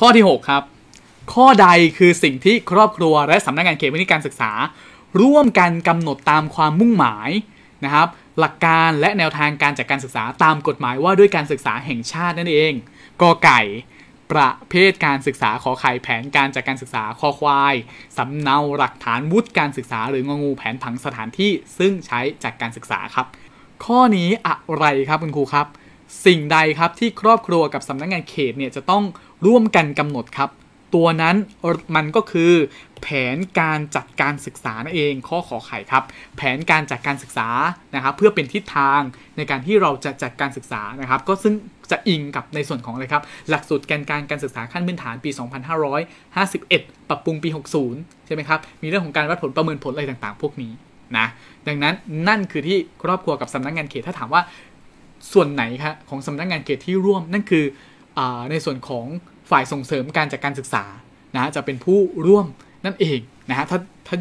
ข้อที่ 6 ครับ ข้อใดคือสิ่งที่ครอบครัวและสำนักงานเขตพื้นที่การศึกษา ร่วมกันกำหนดตามความมุ่งหมายนะครับ หลักการและแนวทางการจัดการศึกษาตามกฎหมายว่าด้วยการศึกษาแห่งชาตินั่นเองกอไก่ ประเภทการศึกษาขอไข่แผนการจัดการศึกษาคอควายสำเนาหลักฐานวุฒิการศึกษาหรืองงูแผนผังสถานที่ซึ่งใช้จัดการศึกษาครับ ข้อนี้อะไรครับคุณครูครับสิ่งใดครับที่ครอบครัวกับสำนักงงานเขตเนี่ยจะต้องร่วมกันกำหนดครับ ตัวนั้นมันก็คือแผนการจัดการศึกษานเอง ข้อขอไข่ครับแผนการจัดการศึกษานะครับเพื่อเป็นทิศทางในการที่เราจะจัดการศึกษานะครับ ก็ซึ่งจะอิงกับในส่วนของอะไรครับหลักสูตรการการการศึกษาขั้นพื้นฐานปี 2551 ปรับปรุงปี 60ใช่ไหมครับมีเรื่องของการวัดผลประเมินผลอะไรต่างๆ พวกนี้นะดังนั้นนั่นคือที่ครอบครัวกับสำนักงงานเขตถ้าถามว่าส่วนไหนคะของสำนักงงานเขตที่ร่วมนั่นคืออในส่วนของฝ่ายส่งเสริมการจัดกการศึกษานะจะเป็นผู้ร่วมนั่นเองนะฮะถ้าถ้า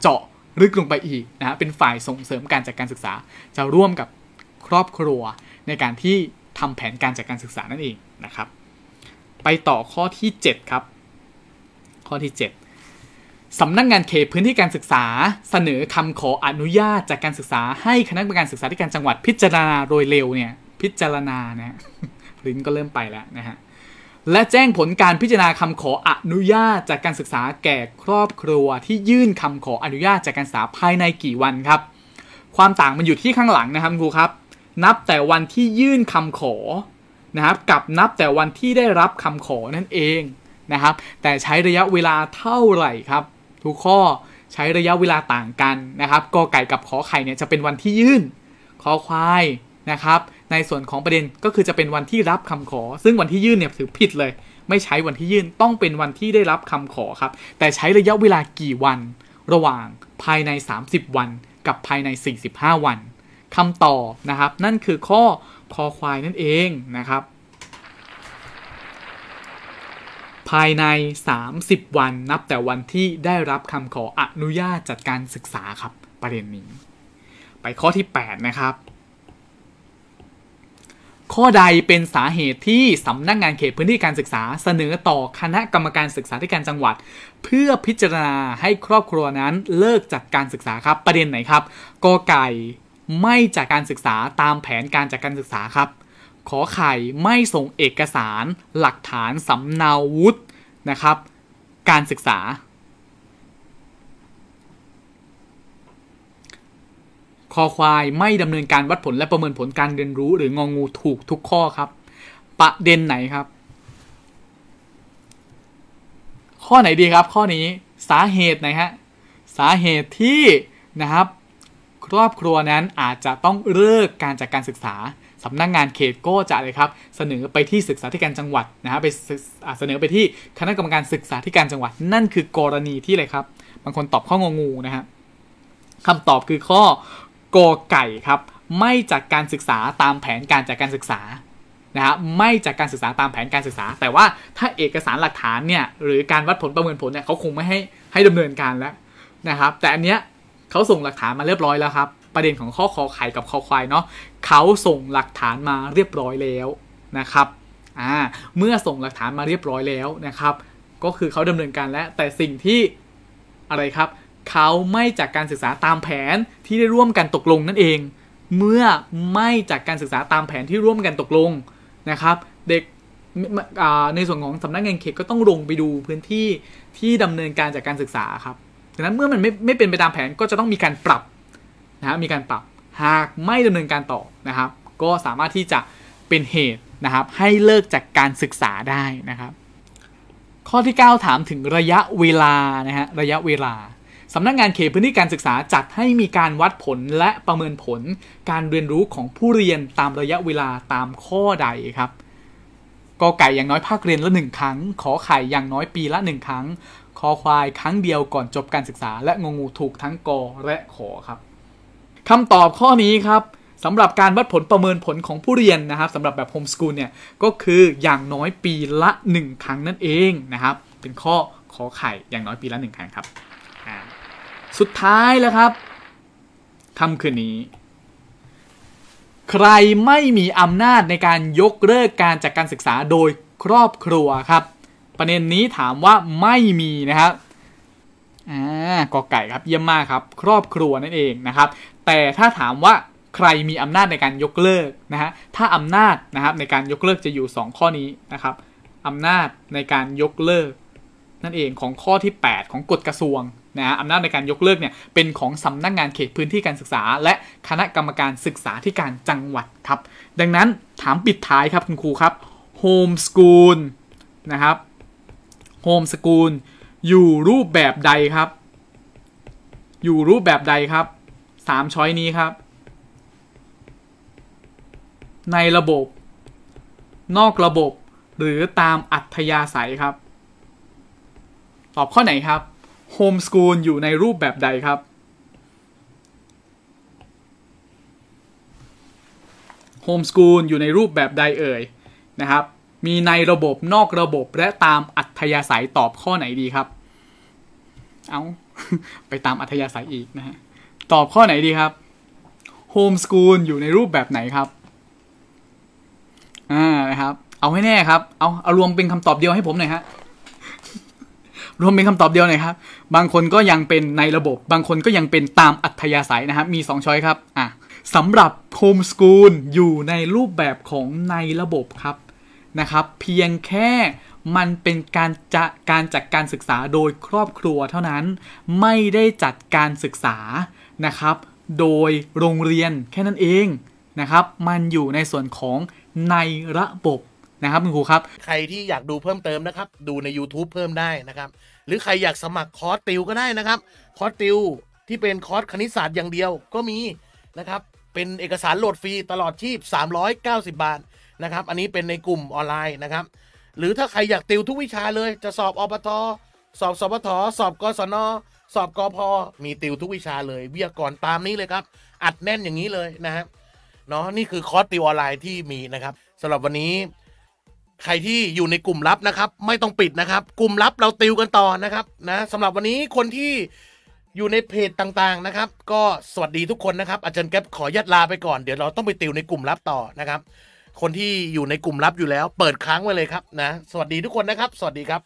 เจาะลึกลงไปอีกนะเป็นฝ่ายส่งเสริมการจัดการศึกษา จะร่วมกับครอบครัวในการที่ทำแผนการจัดการศึกษานั่นเองนะครับ ไปต่อข้อที่7ครับข้อที่7สำนักงงานเขตพื้นที่การศึกษา เสนอคำขออนุญาตจากการศึกษาให้คณะกรรมการศึกษาธิการจังหวัดพิจารณาโดยเร็วเนี่ยพิจารณานะลิ้นก็เริ่มไปแล้วนะฮะและแจ้งผลการพิจารณาคำขออนุญาตจากการศึกษาแก่ครอบครัว ที่ยื่นคำขออนุญาตจากการศึกษาภายในกี่วันครับ ความต่างมันอยู่ที่ข้างหลังนะครับครูครับ นับแต่วันที่ยื่นคำขอนะครับ กับนับแต่วันที่ได้รับคำขอนั่นเองนะครับ แต่ใช้ระยะเวลาเท่าไหร่ครับทุกข้อใช้ระยะเวลาต่างกันนะครับกอไก่กับขอไข่เนี่ยจะเป็นวันที่ยื่นขอควายนะครับ ในส่วนของประเด็นก็คือจะเป็นวันที่รับคำขอ ซึ่งวันที่ยื่นเนี่ยถือผิดเลย ไม่ใช้วันที่ยื่นต้องเป็นวันที่ได้รับคำขอครับ แต่ใช้ระยะเวลากี่วัน ระหว่างภายใน 30 วัน กับภายใน 45 วัน คำตอบนะครับ นั่นคือข้อคอควายนั่นเองนะครับภายใน 30 วันนับแต่วันที่ได้รับคำขออนุญาตจัดการศึกษาครับ ประเด็นนี้ไปข้อที่ 8 นะครับ ข้อใดเป็นสาเหตุที่สำนักงงานเขตพื้นที่การศึกษา เสนอต่อคณะกรรมการศึกษาธิการจังหวัด เพื่อพิจารณาให้ครอบครัวนั้นเลิกจัดการศึกษาครับ ประเด็นไหนครับ กไก่ไม่จัดการศึกษาตามแผนการจัดการศึกษาครับขอไข่ไม่ส่งเอกสารหลักฐานสำเนาวุฒินะครับ การศึกษาคอควายไม่ดำเนินการวัดผลและประเมินผลการเรียนรู้หรืององงูถูกทุกข้อครับประเด็นไหนครับ ข้อไหนดีครับข้อนี้สาเหตุไหนฮะสาเหตุที่นะครับครอบครัวนั้นอาจจะต้องเลิกการจดกการศึกษาสำนักงงานเขตก็จะเลยครับเสนอไปที่ศึกษาธิการจังหวัดนะฮะไปเสนอไปที่คณะกรรมการศึกษาธิการจังหวัดนั่นคือกรณีที่เลยครับ บางคนตอบข้องงูนะฮะคำตอบคือข้อกอไก่ครับไม่จัดการศึกษาตามแผนการจัดการศึกษานะฮะไม่จัดการศึกษาตามแผนการศึกษา แต่ว่าถ้าเอกสารหลักฐานเนี่ยหรือการวัดผลประเมินผลเนี่ยเขาคงไม่ให้ให้ดำเนินการแล้วนะครับ แต่อันเนี้ยเขาส่งหลักฐานมาเรียบร้อยแล้วครับประเด็นของข้อคอไข่กับคอควายเนาะเขาส่งหลักฐานมาเรียบร้อยแล้วนะครับอ่าเมื่อส่งหลักฐานมาเรียบร้อยแล้วนะครับ ก็คือเขาดำเนินการแล้วแต่สิ่งที่อะไรครับเขาไม่จากการศึกษาตามแผนที่ได้ร่วมกันตกลงนั่นเอง เมื่อไม่จากการศึกษาตามแผนที่ร่วมกันตกลงนะครับ เด็กในส่วนของสำนักงานเขตก็ต้องลงไปดูพื้นที่ที่ดำเนินการจากการศึกษาครับดังนั้นเมื่อมันไม่ไม่เป็นไปตามแผนก็จะต้องมีการปรับนะครับมีการปรับหากไม่ดำเนินการต่อนะครับ ก็สามารถที่จะเป็นเหตุนะครับ ให้เลิกจากการศึกษาได้นะครับ ข้อที่ 9 ถามถึงระยะเวลานะฮะระยะเวลาสำนักงงานเขตพื้นที่การศึกษาจัดให้มีการวัดผลและประเมินผล การเรียนรู้ของผู้เรียนตามระยะเวลาตามข้อใดครับกอไก่อย่างน้อยภาคเรียนละหนึ่งครั้ง ขอไข่อย่างน้อยปีละหนึ่งครั้ง คอควาย ครั้งเดียวก่อนจบการศึกษาและงงูถูกทั้งกอและขอครับคำตอบข้อนี้ครับสำหรับการวัดผลประเมินผลของผู้เรียนนะครับสำหรับแบบโฮมสกูลเนี่ยก็คืออย่างน้อยปีละ 1 ครั้งนั่นเองนะครับ เป็นข้อขอไข่อย่างน้อยปีละ 1 ครั้งครับสุดท้ายแล้วครับคำคืนนี้ ใครไม่มีอำนาจในการยกเลิกการจัดกการศึกษาโดยครอบครัวครับ ประเด็นนี้ถามว่าไม่มีนะครับอกอไก่ครับเยี่ยมมากครับ ครอบครัวนั่นเองนะครับ แต่ถ้าถามว่าใครมีอำนาจในการยกเลิกนะฮะถ้าอำนาจนะครับในการยกเลิกจะอยู่ 2 ข้อนี้นะครับอำนาจในการยกเลิก นั่นเองของข้อที่ 8 ของกฎกระทรวงนะฮะอำนาจในการยกเลิกเนี่ยเป็นของสำนักงงานเขตพื้นที่การศึกษา และคณะกรรมการศึกษาที่การจังหวัดครับดังนั้นถามปิดท้ายครับคุณครูครับโฮมสกูลนะครับโฮมสกูลอยู่รูปแบบใดครับ อยู่รูปแบบใดครับ สามช้อยนี้ครับ ในระบบ นอกระบบ หรือตามอัธยาศัยครับ ตอบข้อไหนครับ โฮมสกูลอยู่ในรูปแบบใดครับ โฮมสกูลอยู่ในรูปแบบใดเอ่ยนะครับมีในระบบนอกระบบและตามอัธยาศัยตอบข้อไหนดีครับ เอาไปตามอัธยาศัยอีกนะฮะ ตอบข้อไหนดีครับ โฮมสกูลอยู่ในรูปแบบไหนครับ อ่านะครับ เอาให้แน่ครับ เอาเอารวมเป็นคำตอบเดียวให้ผมหน่อยฮะ รวมเป็นคำตอบเดียวหน่อยครับ บางคนก็ยังเป็นในระบบ บางคนก็ยังเป็นตามอัธยาศัยนะครับมี 2 ช้อยครับ อ่ะสำหรับโฮมสกูลอยู่ในรูปแบบของในระบบครับนะครับเพียงแค่มันเป็นการจะการจัดการศึกษาโดยครอบครัวเท่านั้น ไม่ได้จัดการศึกษานะครับโดยโรงเรียนแค่นั้นเองนะครับมันอยู่ในส่วนของในระบบนะครับคุณครูครับ ใครที่อยากดูเพิ่มเติมนะครับดูใน YouTube เพิ่มได้นะครับหรือใครอยากสมัครคอร์สติวก็ได้นะครับคอร์สติวที่เป็นคอร์สคณิตศาสตร์อย่างเดียวก็มี นะครับเป็นเอกสารโหลดฟรีตลอดชีพ390 บาทนะครับอันนี้เป็นในกลุ่มออนไลน์นะครับ หรือถ้าใครอยากติวทุกวิชาเลย จะสอบอบตสอบสอบทสอบกศนสอบกพมีติวทุกวิชาเลยวบีย่กนตามนี้เลยครับ อัดแน่นอย่างนี้เลยนะฮะเนาะนี่คือคอร์สติวออนไลน์ที่มีนะครับสำหรับวันนี้ใครที่อยู่ในกลุ่มลับนะครับ ไม่ต้องปิดนะครับ กลุ่มลับเราติวกันต่อนะครับนะสำหรับวันนี้คนที่อยู่ในเพจต่างๆนะครับ ก็สวัสดีทุกคนนะครับ อาจารย์แก๊ปขอยัดลาไปก่อนเดี๋ยวเราต้องไปติวในกลุ่มลับต่อนะครับคนที่อยู่ในกลุ่มลับอยู่แล้ว เปิดค้างไว้เลยครับนะ สวัสดีทุกคนนะครับ สวัสดีครับ